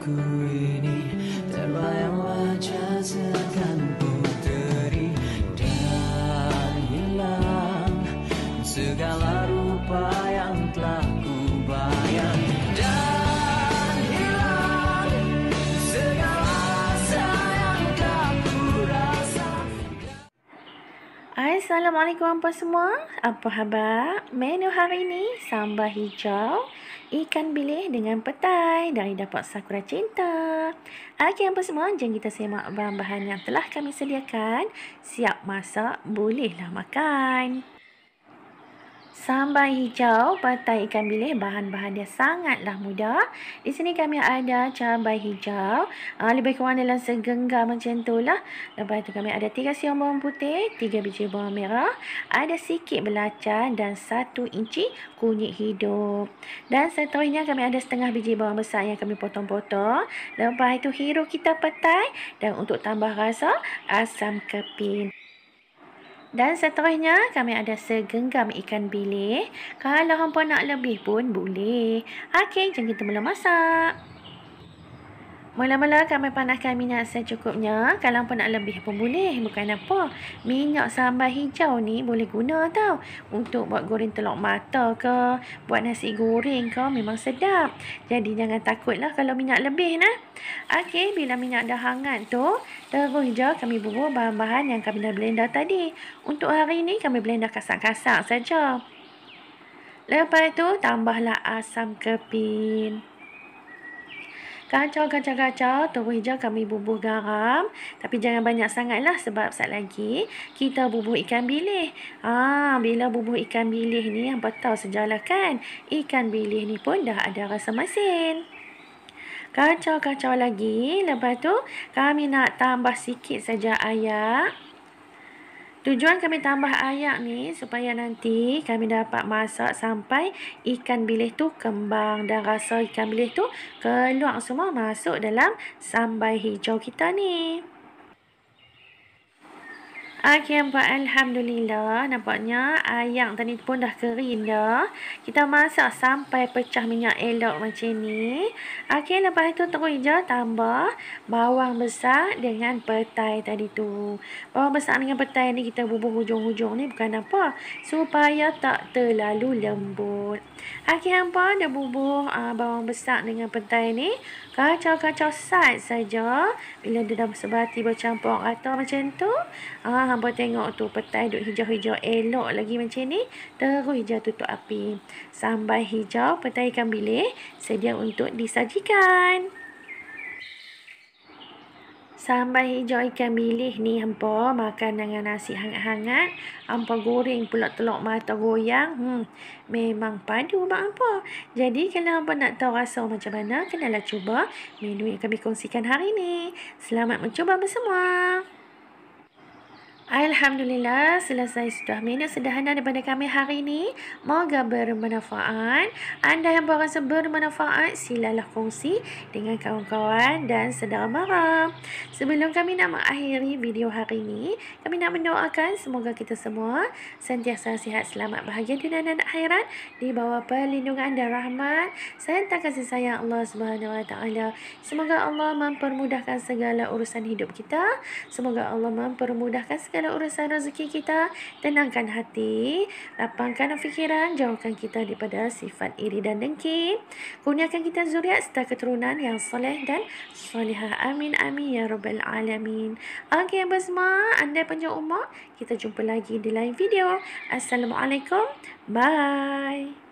Greeny, there I am, I just. Assalamualaikum apa semua Apa khabar Menu hari ini Sambal hijau Ikan bilis dengan petai Dari dapur sakura cinta Okey apa semua jangan kita semak bahan-bahan yang telah kami sediakan Siap masak Bolehlah makan Sambal hijau, patai ikan bilis, bahan-bahan dia sangatlah mudah. Di sini kami ada cabai hijau, ah, lebih kurang dalam segenggam macam tu lah. Lepas tu kami ada 3 siung bawang putih, 3 biji bawang merah, ada sikit belacan dan 1 inci kunyit hidup. Dan seterusnya kami ada setengah biji bawang besar yang kami potong-potong. Lepas itu hero kita petai dan untuk tambah rasa, asam keping. Dan seterusnya kami ada segenggam ikan bilis. Kalau hangpa nak lebih pun boleh. Okey, jangan kita mula masak. Mula-mula kami panaskan minyak secukupnya. Kalau pun nak lebih pun boleh. Bukan apa. Minyak sambal hijau ni boleh guna tau. Untuk buat goreng telur mata ke. Buat nasi goreng ke. Memang sedap. Jadi jangan takut lah kalau minyak lebih nah. Okey. Bila minyak dah hangat tu. Terus je kami bubur bahan-bahan yang kami dah blender tadi. Untuk hari ni kami blender kasar-kasar saja. Lepas tu tambahlah asam kepin kacau kacau kacau tepung hijau kami bubuh garam tapi jangan banyak sangatlah sebab sat lagi kita bubuh ikan bilis ah bila bubuh ikan bilis ni yang betul sejalah kan ikan bilis ni pun dah ada rasa masin kacau kacau lagi lepas tu kami nak tambah sikit saja ayam Tujuan kami tambah ayak ni supaya nanti kami dapat masak sampai ikan bilis tu kembang dan rasa ikan bilis tu keluar semua masuk dalam sambal hijau kita ni. Okey, nampak Alhamdulillah. Nampaknya ayam tadi pun dah kering dah. Kita masak sampai pecah minyak elok macam ni. Okey, lepas itu terus je tambah bawang besar dengan petai tadi tu. Bawang besar dengan petai ni kita bubuh hujung-hujung ni bukan apa. Supaya tak terlalu lembut. Okey, nampak dia bubuh ah, uh, bawang besar dengan petai ni. Kacau-kacau saiz saja. Bila dia dah sebati bercampur atau macam tu. Uh, hangpa tengok tu petai duk hijau-hijau elok lagi macam ni terus hijau tutup api sambal hijau petai ikan bilis sedia untuk disajikan sambal hijau ikan bilis ni hangpa makan dengan nasi hangat-hangat hangpa goreng pula telur mata goyang hmm memang padu mak hangpa jadi kalau hangpa nak tahu rasa macam mana kenalah cuba menu yang kami kongsikan hari ni selamat mencuba bersama semua Alhamdulillah selesai sudah menu sederhana daripada kami hari ini. Moga bermanfaat. Anda yang berasa bermanfaat silalah kongsi dengan kawan-kawan dan saudara mara. Sebelum kami nak mengakhiri video hari ini, kami nak mendoakan semoga kita semua sentiasa sihat selamat bahagia dunia dan akhirat di bawah perlindungan dan rahmat serta kasih sayang Allah Subhanahu Wa Taala. Semoga Allah mempermudahkan segala urusan hidup kita. Semoga Allah mempermudahkan segala dalam urusan rezeki kita, tenangkan hati, lapangkan fikiran, jauhkan kita daripada sifat iri dan dengki. Kurniakan kita zuriat serta keturunan yang soleh dan soleha. Amin amin ya rabbal alamin. Okey apa semua, andai panjang umur, kita jumpa lagi di lain video. Assalamualaikum. Bye.